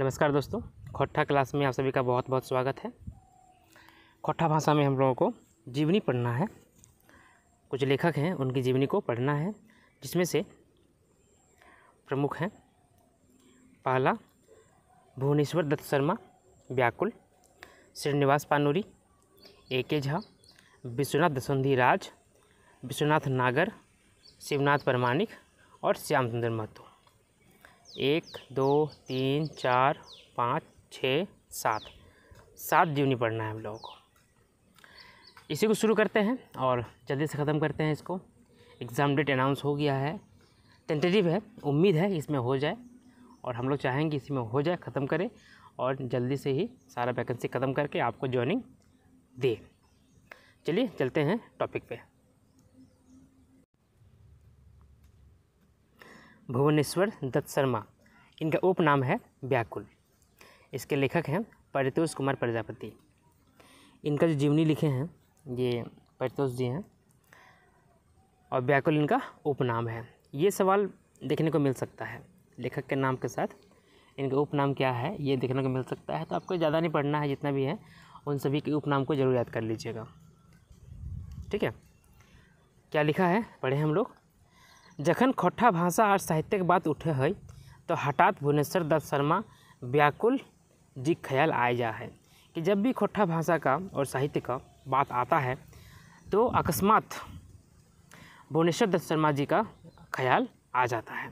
नमस्कार दोस्तों खट्ठा क्लास में आप सभी का बहुत बहुत स्वागत है खट्ठा भाषा में हम लोगों को जीवनी पढ़ना है कुछ लेखक हैं उनकी जीवनी को पढ़ना है जिसमें से प्रमुख हैं पहला भुवनेश्वर दत्त शर्मा व्याकुल श्रीनिवास पानूरी ए के झा विश्वनाथ दसंधी राज विश्वनाथ नागर शिवनाथ प्रमाणिक और श्यामचंद्र महतो एक दो तीन चार पाँच छः सात सात जीवनी पढ़ना है हम लोगों को इसी को शुरू करते हैं और जल्दी से ख़त्म करते हैं इसको एग्ज़ाम डेट अनाउंस हो गया है टेंटेटिव है उम्मीद है इसमें हो जाए और हम लोग चाहेंगे इसी में हो जाए ख़त्म करें और जल्दी से ही सारा वैकेंसी ख़त्म करके आपको ज्वाइनिंग दे चलिए चलते हैं टॉपिक पे भुवनेश्वर दत्त शर्मा इनका उपनाम है व्याकुल इसके लेखक हैं परितोष कुमार प्रजापति इनका जो जीवनी लिखे हैं ये परितोष जी हैं और व्याकुल इनका उपनाम है ये सवाल देखने को मिल सकता है लेखक के नाम के साथ इनका उपनाम क्या है ये देखने को मिल सकता है तो आपको ज़्यादा नहीं पढ़ना है जितना भी है उन सभी के उपनाम को जरूर याद कर लीजिएगा ठीक है क्या लिखा है पढ़े हम लोग जखन खट्ठा भाषा और साहित्य के बात उठे है तो हठात भुवनेश्वर दत्त शर्मा व्याकुल जी ख्याल आ जा है कि जब भी खट्ठा भाषा का और साहित्य का बात आता है तो अकस्मात भुवनेश्वर दत्त शर्मा जी का ख्याल आ जाता है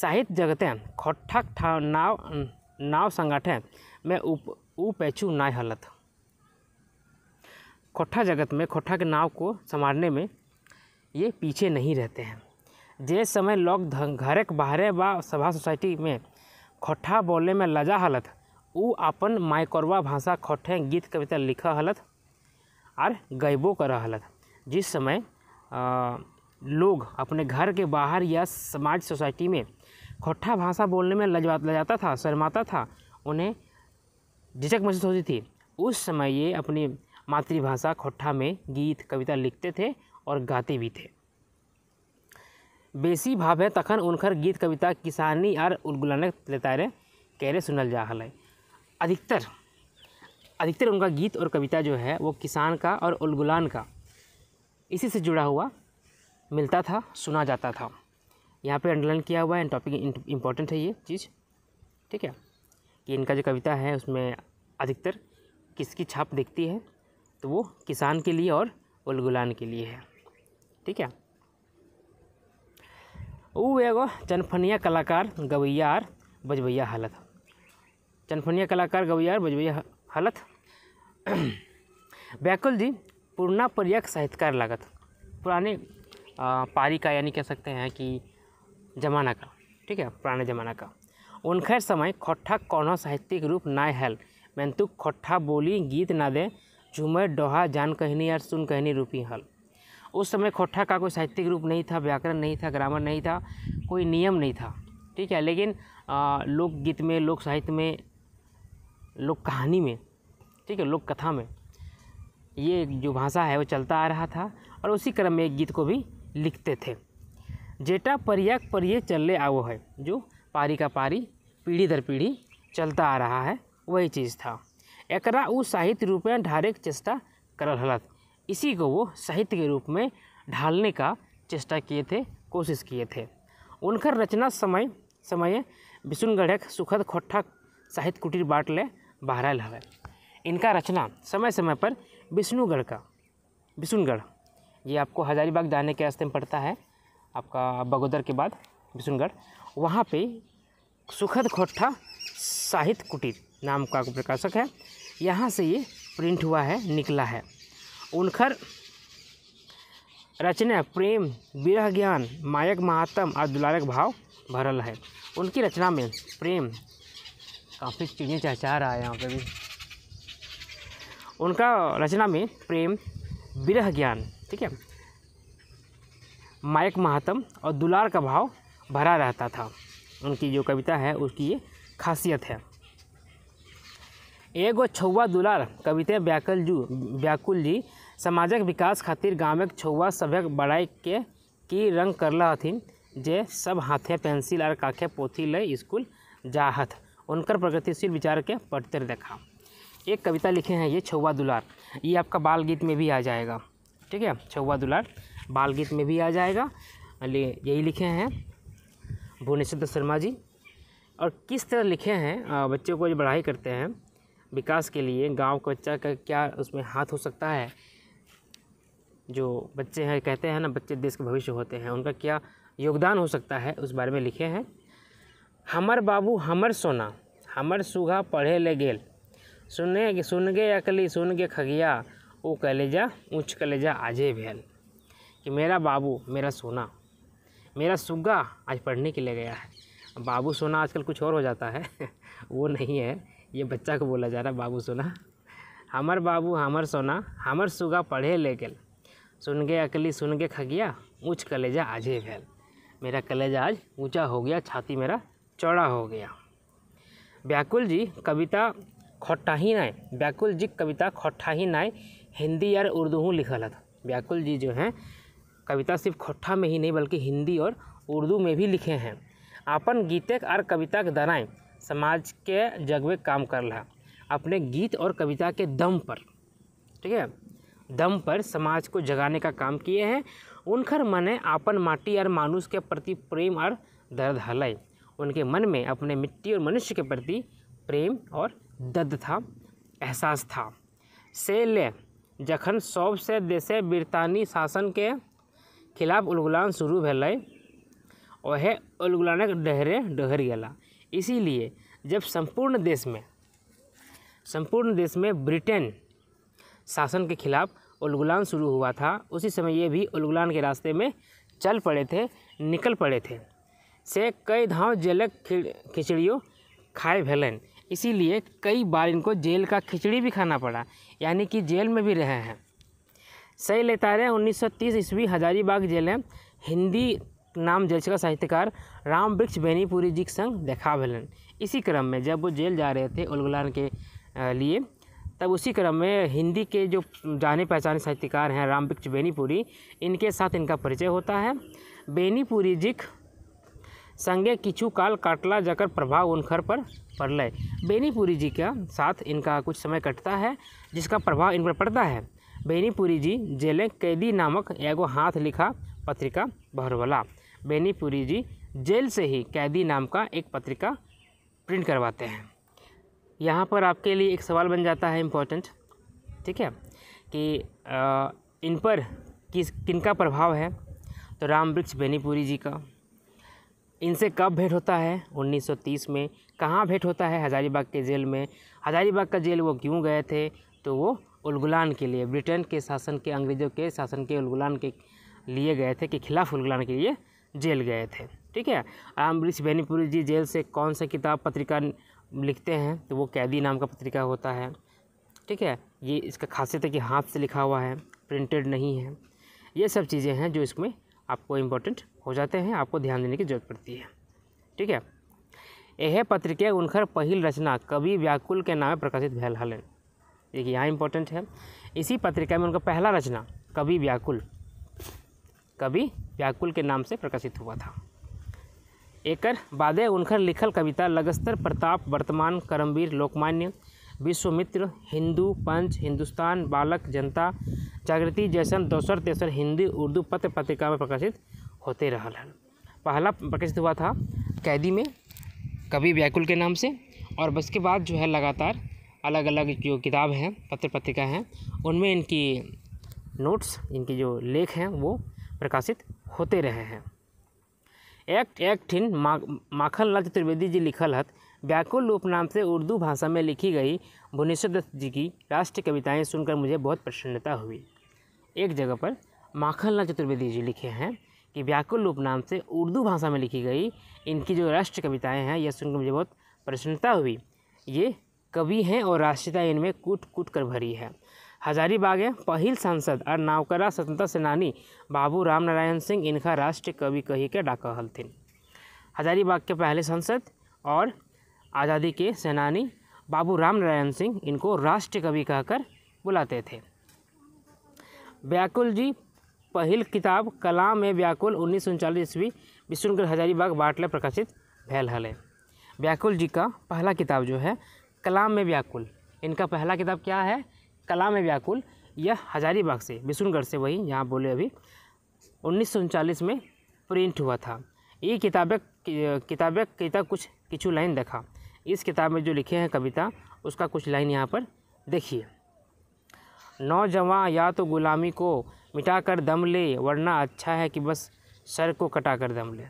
साहित्य जगतें खट्ठा नाव नाव संगठन में उप उपेचू ना हलत खोठा जगत में खोठा के नाव को संवारने में ये पीछे नहीं रहते हैं जे समय लोग घर के बाहर बा सभा सोसाइटी में खोठा बोले में लजा हलत उ अपन माइकोरवा भाषा खोठे गीत कविता लिख हलत और गैबो कर हलत जिस समय आ, लोग अपने घर के बाहर या समाज सोसाइटी में खट्ठा भाषा बोलने में लजवा लजाता था शर्माता था उन्हें झिझक महसूस होती थी उस समय ये अपनी मातृभाषा खोठा में गीत कविता लिखते थे और गाते भी थे बेसी भाव है तखन उनकर गीत कविता किसानी और उलगुलाने लेतारे कहरे सुनल जा रहा है अधिकतर अधिकतर उनका गीत और कविता जो है वो किसान का और उलगुलान का इसी से जुड़ा हुआ मिलता था सुना जाता था यहाँ पे अंडरलाइन किया हुआ है टॉपिक इम्पोर्टेंट है ये चीज़ ठीक है कि इनका जो कविता है उसमें अधिकतर किसकी छाप दिखती है तो वो किसान के लिए और उलगुलान के लिए है ठीक है उ एगो चनफनिया कलाकार गवैया आर बजबैया हालत चनफनिया कलाकार गवैया आर बजबैया हालत व्याकुल जी पुरना परियक साहित्यकार लागत पुराने पारी का यानी कह सकते हैं कि जमाना का ठीक है पुराने जमाना का उनखर समय खट्ठा कोनो साहित्यिक रूप ना हैल मैंतु खट्ठा बोली गीत ना दे झूमर डोहा जान कहनी और सुन कहनी रूपी हल उस समय खोठा का कोई साहित्यिक रूप नहीं था व्याकरण नहीं था ग्रामर नहीं था कोई नियम नहीं था ठीक है लेकिन लोकगीत में लोक साहित्य में लोक कहानी में ठीक है लोक कथा में ये जो भाषा है वो चलता आ रहा था और उसी क्रम में एक गीत को भी लिखते थे जेटा परियाक पर ये चलने आवो है जो पारी का पारी पीढ़ी दर पीढ़ी चलता आ रहा है वही चीज़ था एकरा उ साहित्य रूपेण ढारे चेष्टा करल हलत इसी को वो साहित्य के रूप में ढालने का चेष्टा किए थे कोशिश किए थे उनकर रचना समय समय विष्णुगढ़क सुखद खोट्ठा साहित्य कुटीर बाटले बहराइल हवे इनका रचना समय समय पर विष्णुगढ़ का विष्णुगढ़ ये आपको हजारीबाग जाने के रास्ते में पड़ता है आपका बगोदर के बाद विष्णुगढ़ वहाँ पे सुखद खोटा साहित्य कुटीर नाम का प्रकाशक है यहाँ से ये प्रिंट हुआ है निकला है उनखर रचना प्रेम विरह ज्ञान मायक महात्म और दुलारक भाव भरल है उनकी रचना में प्रेम काफ़ी चीज़ें चहचा रहा है यहाँ पर भी उनका रचना में प्रेम विरह ज्ञान ठीक है मायक महात्म और दुलार का भाव भरा रहता था उनकी जो कविता है उसकी ये खासियत है एगो छुआ दुलार कविता व्याकुल जू व्याकुल जी समाजक विकास खातिर गाँवक छौआ सभक बड़ाई के की रंग कर हथिन जे सब हाथे पेंसिल और काखे पोथी ले स्कूल जाहत उनकर प्रगतिशील विचार के पढ़ते देखा एक कविता लिखे हैं ये छौवा दुलार ये आपका बाल गीत में भी आ जाएगा ठीक है छौवा दुलार बाल गीत में भी आ जाएगा यही लिखे हैं भुवनेश्वर दत्त शर्मा जी और किस तरह लिखे हैं बच्चों को जो पढ़ाई करते हैं विकास के लिए गांव का बच्चा का क्या उसमें हाथ हो सकता है जो बच्चे हैं कहते हैं ना बच्चे देश के भविष्य होते हैं उनका क्या योगदान हो सकता है उस बारे में लिखे हैं हमर बाबू हमर सोना हमर सुगा पढ़े ले गेल सुने सुन गे अकली सुन गे खगिया ओ कलेजा ऊँच कलेजा आजे भेल कि मेरा बाबू मेरा सोना मेरा सुग्गा आज पढ़ने के लिए गया है बाबू सोना आजकल कुछ और हो जाता है वो नहीं है ये बच्चा को बोला जा रहा है बाबू सोना हमर बाबू हमर सोना हमर सुगा पढ़े ले गेल सुन गए अकली सुनगे खगिया ऊँच कलेजा आजे फैल मेरा कलेजा आज ऊँचा हो गया छाती मेरा चौड़ा हो गया व्याकुल जी कविता ही नाए व्याकुल जी कविता ही नाए हिंदी और उर्दू हूँ लिखल हथ व्याकुल जी जो हैं कविता सिर्फ खोटा में ही नहीं बल्कि हिंदी और उर्दू में भी लिखे हैं अपन गीतक और कविता के दनाए समाज के जगवे काम कर रहा अपने गीत और कविता के दम पर ठीक है दम पर समाज को जगाने का काम किए हैं उनखर मने आपन माटी और मानुष के प्रति प्रेम और दर्द हलय उनके मन में अपने मिट्टी और मनुष्य के प्रति प्रेम और दर्द था एहसास था से ले जखन सबसे से देशे ब्रितानी शासन के खिलाफ उलगुलान शुरू भल वह उलगुलान डहरे डहर गला इसीलिए जब संपूर्ण देश में संपूर्ण देश में ब्रिटेन शासन के खिलाफ उलगुलान शुरू हुआ था उसी समय ये भी उलगुलान के रास्ते में चल पड़े थे निकल पड़े थे से कई धाव जेलक खिचड़ियों खाए भेलन इसीलिए कई बार इनको जेल का खिचड़ी भी खाना पड़ा यानी कि जेल में भी रहे हैं सही लेता रहे उन्नीस सौ तीस ईस्वी हजारीबाग जेल में हिंदी नाम जैसे का साहित्यकार राम वृक्ष बेनीपुरी जी के संग देखा भेलन इसी क्रम में जब वो जेल जा रहे थे उलगुलान के लिए तब उसी क्रम में हिंदी के जो जाने पहचाने साहित्यकार हैं राम बिक्च बेनीपुरी इनके साथ इनका परिचय होता है बेनीपुरी जिक संगे किचू काल काटला जाकर प्रभाव उनखर पर परलय बेनीपुरी जी का साथ इनका कुछ समय कटता है जिसका प्रभाव इन पर पड़ता है बेनीपुरी जी जेलें कैदी नामक एगो हाथ लिखा पत्रिका बहरवला बेनीपुरी जी जेल से ही कैदी नाम का एक पत्रिका प्रिंट करवाते हैं यहाँ पर आपके लिए एक सवाल बन जाता है इम्पोर्टेंट ठीक है कि आ, इन पर किस किन का प्रभाव है तो राम वृक्ष बेनीपुरी जी का इनसे कब भेंट होता है 1930 में कहाँ भेंट होता है हजारीबाग के जेल में हजारीबाग का जेल वो क्यों गए थे तो वो उलगुलान के लिए ब्रिटेन के शासन के अंग्रेज़ों के शासन के उलगुलान के लिए गए थे के खिलाफ उलगुलान के लिए जेल गए थे ठीक है राम वृक्ष बेनीपुरी जी जेल से कौन सा किताब पत्रिका लिखते हैं तो वो कैदी नाम का पत्रिका होता है ठीक है ये इसका खासियत है कि हाथ से लिखा हुआ है प्रिंटेड नहीं है ये सब चीज़ें हैं जो इसमें आपको इम्पोर्टेंट हो जाते हैं आपको ध्यान देने की जरूरत पड़ती है ठीक है यह पत्रिका उनकर पहल रचना कवि व्याकुल के नाम प्रकाशित भैल हलन देखिए यहाँ इम्पोर्टेंट है इसी पत्रिका में उनका पहला रचना कवि व्याकुल कवि व्याकुल के नाम से प्रकाशित हुआ था एकर बादे उनकर लिखल कविता लगस्तर प्रताप वर्तमान करमवीर लोकमान्य विश्वमित्र हिंदू पंच हिंदुस्तान बालक जनता जागृति जैसन दोसर तेसर हिंदी उर्दू पत्र पत्रिका में प्रकाशित होते रहा है पहला प्रकाशित हुआ था कैदी में कवि व्याकुल के नाम से और उसके बाद जो है लगातार अलग अलग जो किताब हैं पत्र पत्रिका हैं उनमें इनकी नोट्स इनके जो लेख हैं वो प्रकाशित होते रहे हैं एक्ट एक्ट इन मा, माखन लाल चतुर्वेदी जी लिखल हत व्याकुल नाम से उर्दू भाषा में लिखी गई भुवनेश्वर दत्त जी की राष्ट्र कविताएं सुनकर मुझे बहुत प्रसन्नता हुई एक जगह पर माखन लाल चतुर्वेदी जी लिखे हैं कि व्याकुल रूप नाम से उर्दू भाषा में लिखी गई इनकी जो राष्ट्र कविताएँ हैं यह सुनकर मुझे बहुत प्रसन्नता हुई ये कवि हैं और राष्ट्रीयता इनमें कूट कूट कर भरी है हजारीबाग है सांसद और नावकरा स्वतंत्रता सेनानी बाबू राम नारायण सिंह इनका राष्ट्र कवि कही के डाकहल थे हजारीबाग के पहले सांसद और आज़ादी के सेनानी बाबू राम नारायण सिंह इनको राष्ट्र कवि कहकर बुलाते थे व्याकुल जी पहल किताब कलाम में व्याकुल उन्नीस सौ उनचालीस ईस्वी विष्णुनगर हजारीबाग बाटले प्रकाशित भैल हले व्याकुल जी का पहला किताब जो है कलाम में व्याकुल इनका पहला किताब क्या है कलाम व्याकुल यह हजारीबाग से विष्णुगढ़ से वही यहाँ बोले अभी उन्नीस में प्रिंट हुआ था ये किताबें किताबें किता कुछ किचू लाइन देखा इस किताब में जो लिखे हैं कविता उसका कुछ लाइन यहाँ पर देखिए नौजवान या तो गुलामी को मिटा कर दम ले वरना अच्छा है कि बस सर को कटा कर दम ले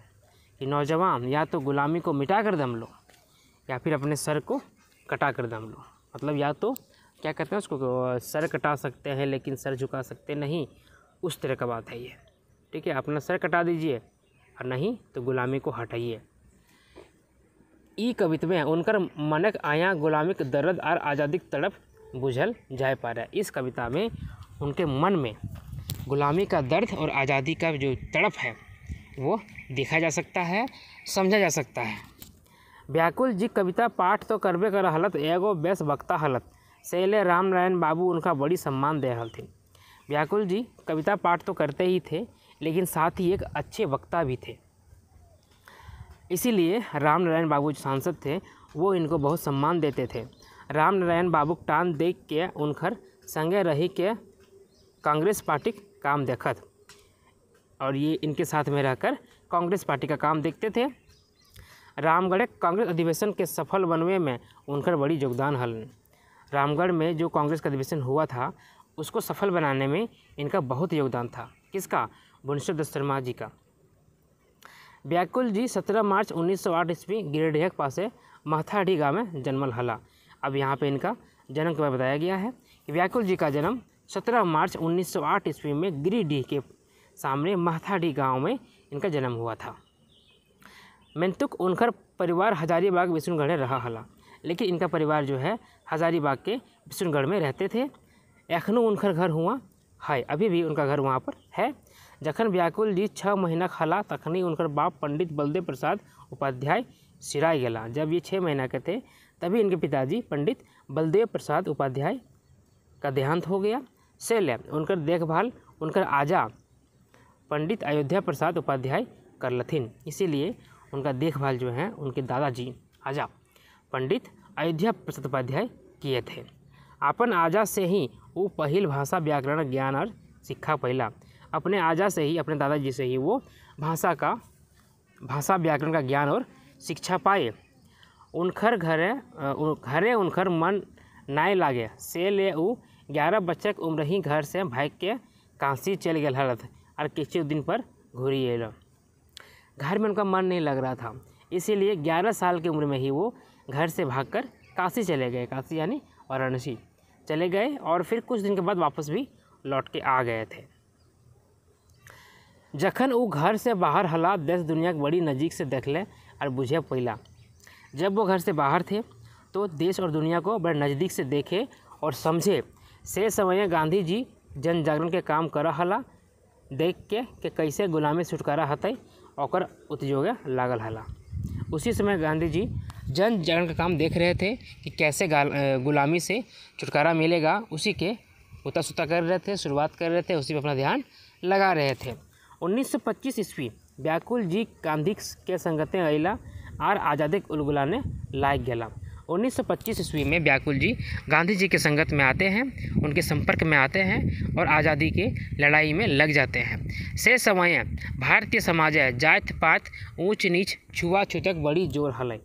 कि नौजवान या तो गुलामी को मिटा कर दम लो या फिर अपने सर को कटा कर दम लो मतलब या तो क्या कहते हैं उसको सर कटा सकते हैं लेकिन सर झुका सकते नहीं उस तरह का बात है ये ठीक है अपना सर कटा दीजिए और नहीं तो गुलामी को हटाइए ई कवित में उनकर मनक आया गुलामी के दर्द और आज़ादी की तड़प बुझल जाए पा रहा है इस कविता में उनके मन में गुलामी का दर्द और आज़ादी का जो तड़प है वो देखा जा सकता है समझा जा सकता है व्याकुल जी कविता पाठ तो करबे कर हलत एगो बेस वक्ता हलत से राम नारायण बाबू उनका बड़ी सम्मान दे रहा थे व्याकुल जी कविता पाठ तो करते ही थे लेकिन साथ ही एक अच्छे वक्ता भी थे इसीलिए राम नारायण बाबू जो सांसद थे वो इनको बहुत सम्मान देते थे राम नारायण बाबू टान देख के उनखर संगे रही के कांग्रेस पार्टी काम देखत और ये इनके साथ में रहकर कांग्रेस पार्टी का काम देखते थे रामगढ़ कांग्रेस अधिवेशन के सफल बनवे में उनकर बड़ी योगदान हल रामगढ़ में जो कांग्रेस का अधिवेशन हुआ था उसको सफल बनाने में इनका बहुत योगदान था किसका बुनेश्वर शर्मा जी का व्याकुल जी 17 मार्च 1908 ईस्वी गिरिडीह पास माथाडी गाँव में जन्मल हला अब यहाँ पे इनका जन्म के बारे बताया गया है कि व्याकुल जी का जन्म 17 मार्च 1908 ईस्वी में गिरिडीह के सामने माथाडी गांव में इनका जन्म हुआ था मेन्तुक उनकर परिवार हजारीबाग विष्णुगढ़ रहा हला लेकिन इनका परिवार जो है हज़ारीबाग के विष्णुगढ़ में रहते थे अखनों उनका घर हुआ है अभी भी उनका घर वहाँ पर है जखन व्याकुल जी छः महीना खला तखनी उनका बाप पंडित बलदेव प्रसाद उपाध्याय सिराय गला जब ये छः महीना के थे तभी इनके पिताजी पंडित बलदेव प्रसाद उपाध्याय का देहांत हो गया से ले उनकर देखभाल उनकर आजा पंडित अयोध्या प्रसाद उपाध्याय कर लथिन इसीलिए उनका देखभाल जो है उनके दादाजी आजा पंडित अयोध्या प्रसाद किए थे अपन आजा से ही वो पहल भाषा व्याकरण ज्ञान और शिक्षा पहला अपने आजा से ही अपने दादाजी से ही वो भाषा का भाषा व्याकरण का ज्ञान और शिक्षा पाए उनखर घरे घरे उनखर मन नाय लागे से ले उ ग्यारह बच्चक उम्र ही घर से भाग के काशी चल गया हरत और किसी दिन पर घूरी घर में उनका मन नहीं लग रहा था इसीलिए ग्यारह साल की उम्र में ही वो घर से भागकर काशी चले गए काशी यानी वाराणसी चले गए और फिर कुछ दिन के बाद वापस भी लौट के आ गए थे जखन वो घर से बाहर हालात देश दुनिया के बड़ी नज़दीक से देख ले और बुझे पैला जब वो घर से बाहर थे तो देश और दुनिया को बड़े नज़दीक से देखे और समझे से समय गांधी जी जन जागरण के काम कर हला देख के कि कैसे गुलामी छुटकारा हतै और उद्योग लागल हला उसी समय गांधी जी जन जागरण का काम देख रहे थे कि कैसे गुलामी से छुटकारा मिलेगा उसी के उता सुता कर रहे थे शुरुआत कर रहे थे उसी पर अपना ध्यान लगा रहे थे 1925 ईस्वी व्याकुल जी कांदिक्स के संगते अला आर आज़ादी उलगुला ने लायक गला 1925 ईस्वी में व्याकुल जी गांधी जी के संगत में आते हैं उनके संपर्क में आते हैं और आज़ादी के लड़ाई में लग जाते हैं से समय भारतीय समाज है जात पात ऊंच नीच छुआ छुतक बड़ी जोर हलई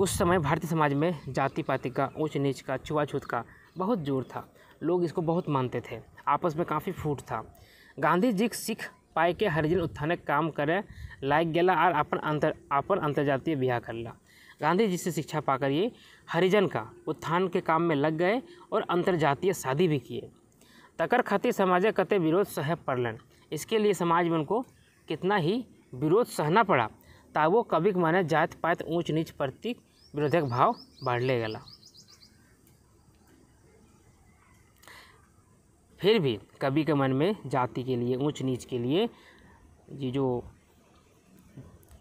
उस समय भारतीय समाज में जाति पाति का ऊँच नीच का छुआछूत का बहुत जोर था लोग इसको बहुत मानते थे आपस में काफ़ी फूट था गांधी जी सिख पाए के हरिजन उत्थानक काम करे लायक गया और अपन अंतर अपन अंतर्जातीय ब्याह कर ला गांधी जी से शिक्षा पाकर ये हरिजन का उत्थान के काम में लग गए और अंतर्जातीय शादी भी किए तकर खातिर समाज कते विरोध सह पड़लन इसके लिए समाज में उनको कितना ही विरोध सहना पड़ा वो कभी माने जात पात ऊंच नीच प्रतीक विरोधक भाव बढ़ले गला फिर भी कभी के मन में जाति के लिए ऊंच नीच के लिए ये जो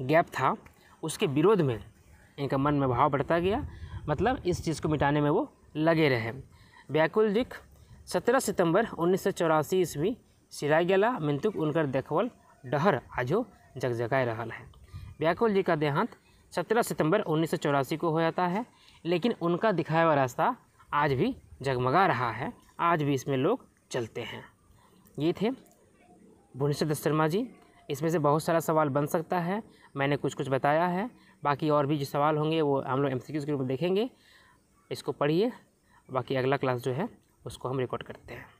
गैप था उसके विरोध में इनका मन में भाव बढ़ता गया मतलब इस चीज़ को मिटाने में वो लगे रहे व्याकुल दिख सत्रह सितंबर उन्नीस सौ चौरासी ईस्वी सिराय गला मिंतुक उनकर देखवल डहर आजो जगजगाए रहा है व्याकुल जी का देहांत सत्रह सितंबर उन्नीस को हो जाता है लेकिन उनका दिखाया हुआ रास्ता आज भी जगमगा रहा है आज भी इसमें लोग चलते हैं ये थे भुवनेश्वर दत्त शर्मा जी इसमें से बहुत सारा सवाल बन सकता है मैंने कुछ कुछ बताया है बाकी और भी जो सवाल होंगे वो हम लोग एम सी के रूप में देखेंगे इसको पढ़िए बाकी अगला क्लास जो है उसको हम रिकॉर्ड करते हैं